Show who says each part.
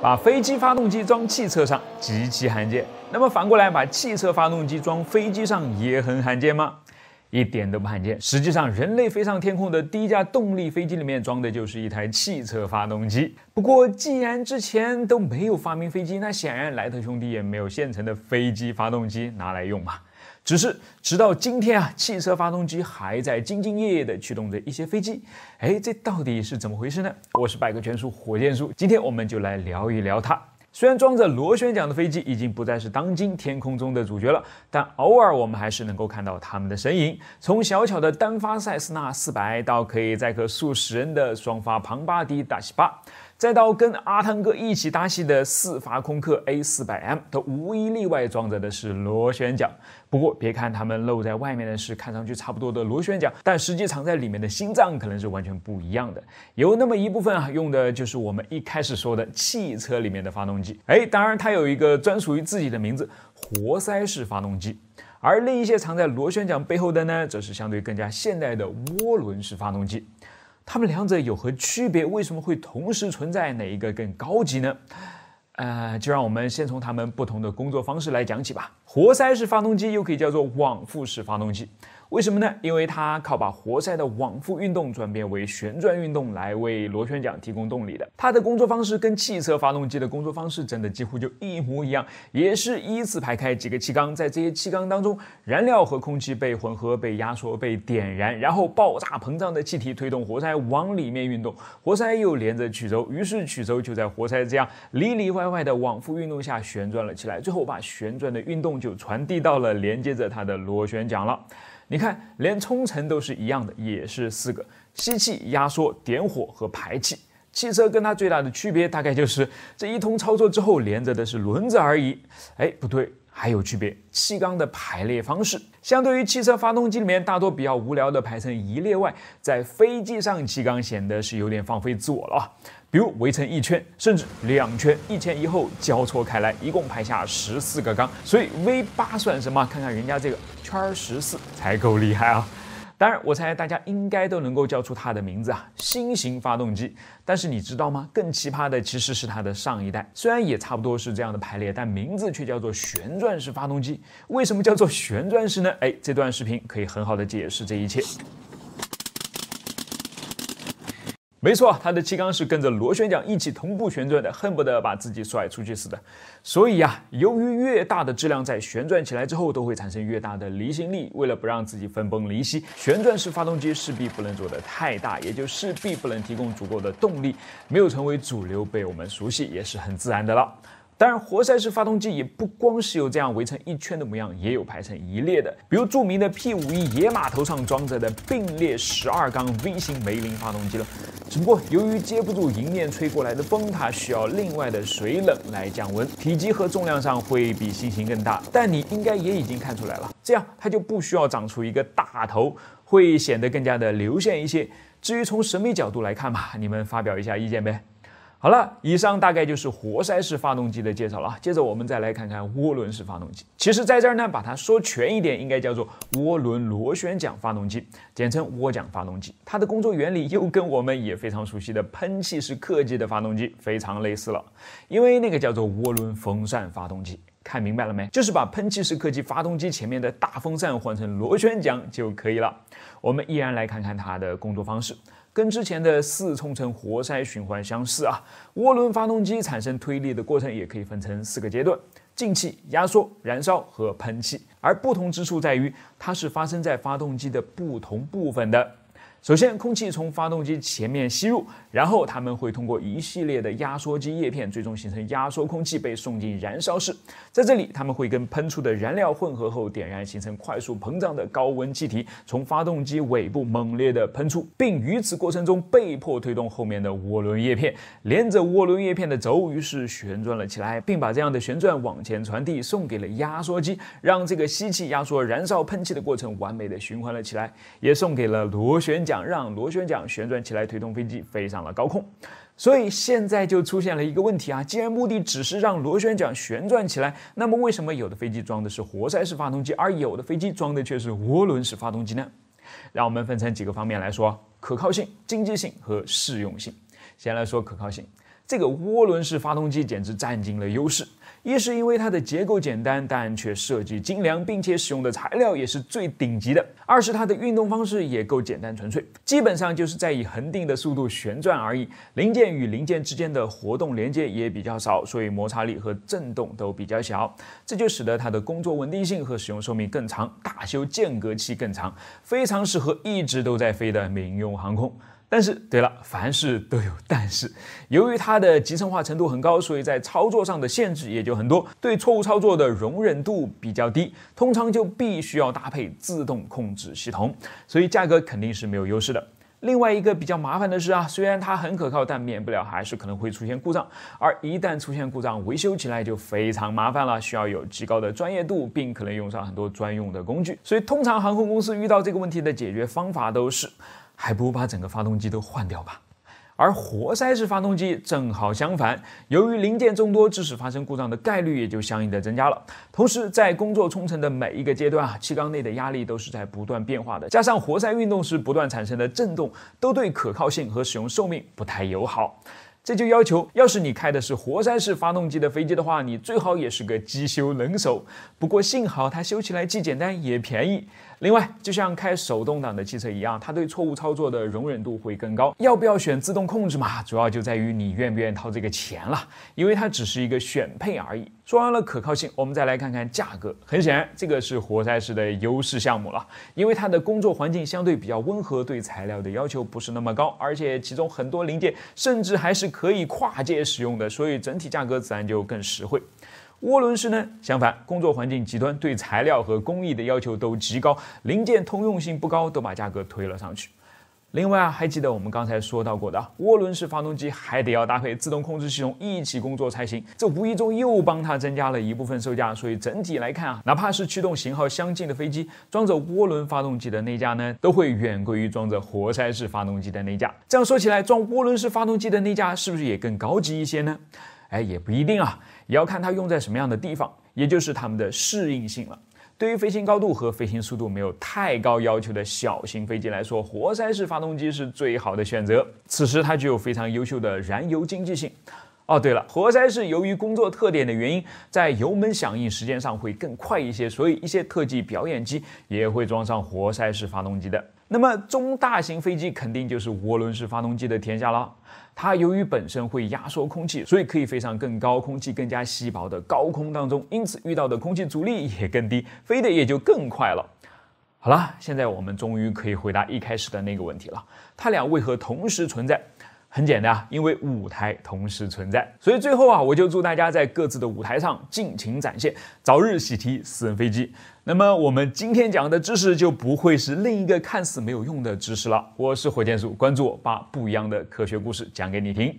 Speaker 1: 把飞机发动机装汽车上极其罕见，那么反过来把汽车发动机装飞机上也很罕见吗？一点都不罕见。实际上，人类飞上天空的第一架动力飞机里面装的就是一台汽车发动机。不过，既然之前都没有发明飞机，那显然莱特兄弟也没有现成的飞机发动机拿来用嘛。只是，直到今天啊，汽车发动机还在兢兢业业地驱动着一些飞机。哎，这到底是怎么回事呢？我是百科全书火箭叔，今天我们就来聊一聊它。虽然装着螺旋桨的飞机已经不再是当今天空中的主角了，但偶尔我们还是能够看到他们的身影。从小巧的单发塞斯纳四百，到可以载客数十人的双发庞巴迪大西巴，再到跟阿汤哥一起搭戏的四发空客 A 四百 M，都无一例外装着的是螺旋桨。不过，别看它们露在外面的是看上去差不多的螺旋桨，但实际藏在里面的心脏可能是完全不一样的。有那么一部分啊，用的就是我们一开始说的汽车里面的发动机。哎，当然，它有一个专属于自己的名字——活塞式发动机。而另一些藏在螺旋桨背后的呢，则是相对更加现代的涡轮式发动机。它们两者有何区别？为什么会同时存在？哪一个更高级呢？呃，就让我们先从它们不同的工作方式来讲起吧。活塞式发动机又可以叫做往复式发动机。为什么呢？因为它靠把活塞的往复运动转变为旋转运动来为螺旋桨提供动力的。它的工作方式跟汽车发动机的工作方式真的几乎就一模一样，也是依次排开几个气缸，在这些气缸当中，燃料和空气被混合、被压缩、被点燃，然后爆炸膨胀的气体推动活塞往里面运动，活塞又连着曲轴，于是曲轴就在活塞这样里里外外的往复运动下旋转了起来，最后把旋转的运动就传递到了连接着它的螺旋桨了。你看，连冲程都是一样的，也是四个：吸气、压缩、点火和排气。汽车跟它最大的区别，大概就是这一通操作之后，连着的是轮子而已。哎，不对。还有区别，气缸的排列方式，相对于汽车发动机里面大多比较无聊的排成一列外，在飞机上气缸显得是有点放飞自我了啊，比如围成一圈，甚至两圈，一前一后交错开来，一共排下十四个缸，所以 V 八算什么？看看人家这个圈十四才够厉害啊！当然，我猜大家应该都能够叫出它的名字啊，新型发动机。但是你知道吗？更奇葩的其实是它的上一代，虽然也差不多是这样的排列，但名字却叫做旋转式发动机。为什么叫做旋转式呢？哎，这段视频可以很好的解释这一切。没错，它的气缸是跟着螺旋桨一起同步旋转的，恨不得把自己甩出去似的。所以呀，由于越大的质量在旋转起来之后都会产生越大的离心力，为了不让自己分崩离析，旋转式发动机势必不能做得太大，也就势必不能提供足够的动力，没有成为主流被我们熟悉也是很自然的了。当然，活塞式发动机也不光是有这样围成一圈的模样，也有排成一列的。比如著名的 P51 野马头上装着的并列十二缸 V 型梅林发动机了。只不过由于接不住迎面吹过来的风，它需要另外的水冷来降温，体积和重量上会比新型更大。但你应该也已经看出来了，这样它就不需要长出一个大头，会显得更加的流线一些。至于从审美角度来看嘛，你们发表一下意见呗。好了，以上大概就是活塞式发动机的介绍了啊。接着我们再来看看涡轮式发动机。其实在这儿呢，把它说全一点，应该叫做涡轮螺旋桨发动机，简称涡桨发动机。它的工作原理又跟我们也非常熟悉的喷气式客机的发动机非常类似了，因为那个叫做涡轮风扇发动机。看明白了没？就是把喷气式客机发动机前面的大风扇换成螺旋桨就可以了。我们依然来看看它的工作方式。跟之前的四冲程活塞循环相似啊，涡轮发动机产生推力的过程也可以分成四个阶段：进气、压缩、燃烧和喷气。而不同之处在于，它是发生在发动机的不同部分的。首先，空气从发动机前面吸入，然后它们会通过一系列的压缩机叶片，最终形成压缩空气被送进燃烧室。在这里，它们会跟喷出的燃料混合后点燃，形成快速膨胀的高温气体，从发动机尾部猛烈的喷出，并于此过程中被迫推动后面的涡轮叶片，连着涡轮叶片的轴于是旋转了起来，并把这样的旋转往前传递，送给了压缩机，让这个吸气、压缩、燃烧、喷气的过程完美的循环了起来，也送给了螺旋桨。桨让螺旋桨旋转起来，推动飞机飞上了高空。所以现在就出现了一个问题啊！既然目的只是让螺旋桨旋转起来，那么为什么有的飞机装的是活塞式发动机，而有的飞机装的却是涡轮式发动机呢？让我们分成几个方面来说：可靠性、经济性和适用性。先来说可靠性。这个涡轮式发动机简直占尽了优势，一是因为它的结构简单，但却设计精良，并且使用的材料也是最顶级的；二是它的运动方式也够简单纯粹，基本上就是在以恒定的速度旋转而已。零件与零件之间的活动连接也比较少，所以摩擦力和震动都比较小，这就使得它的工作稳定性和使用寿命更长，大修间隔期更长，非常适合一直都在飞的民用航空。但是，对了，凡事都有但是。由于它的集成化程度很高，所以在操作上的限制也就很多，对错误操作的容忍度比较低，通常就必须要搭配自动控制系统，所以价格肯定是没有优势的。另外一个比较麻烦的是啊，虽然它很可靠，但免不了还是可能会出现故障，而一旦出现故障，维修起来就非常麻烦了，需要有极高的专业度，并可能用上很多专用的工具。所以，通常航空公司遇到这个问题的解决方法都是。还不如把整个发动机都换掉吧。而活塞式发动机正好相反，由于零件众多，致使发生故障的概率也就相应的增加了。同时，在工作冲程的每一个阶段啊，气缸内的压力都是在不断变化的，加上活塞运动时不断产生的震动，都对可靠性和使用寿命不太友好。这就要求，要是你开的是活塞式发动机的飞机的话，你最好也是个机修能手。不过幸好，它修起来既简单也便宜。另外，就像开手动挡的汽车一样，它对错误操作的容忍度会更高。要不要选自动控制嘛？主要就在于你愿不愿意掏这个钱了，因为它只是一个选配而已。说完了可靠性，我们再来看看价格。很显然，这个是活塞式的优势项目了，因为它的工作环境相对比较温和，对材料的要求不是那么高，而且其中很多零件甚至还是可以跨界使用的，所以整体价格自然就更实惠。涡轮式呢，相反，工作环境极端，对材料和工艺的要求都极高，零件通用性不高，都把价格推了上去。另外啊，还记得我们刚才说到过的，涡轮式发动机还得要搭配自动控制系统一起工作才行，这无意中又帮它增加了一部分售价。所以整体来看啊，哪怕是驱动型号相近的飞机，装着涡轮发动机的那架呢，都会远贵于装着活塞式发动机的那架。这样说起来，装涡轮式发动机的那架是不是也更高级一些呢？哎，也不一定啊，也要看它用在什么样的地方，也就是它们的适应性了。对于飞行高度和飞行速度没有太高要求的小型飞机来说，活塞式发动机是最好的选择，此时它具有非常优秀的燃油经济性。哦，对了，活塞式由于工作特点的原因，在油门响应时间上会更快一些，所以一些特技表演机也会装上活塞式发动机的。那么中大型飞机肯定就是涡轮式发动机的天下了。它由于本身会压缩空气，所以可以飞上更高、空气更加稀薄的高空当中，因此遇到的空气阻力也更低，飞得也就更快了。好了，现在我们终于可以回答一开始的那个问题了：它俩为何同时存在？很简单啊，因为舞台同时存在。所以最后啊，我就祝大家在各自的舞台上尽情展现，早日喜提私人飞机。那么我们今天讲的知识就不会是另一个看似没有用的知识了。我是火箭叔，关注我，把不一样的科学故事讲给你听。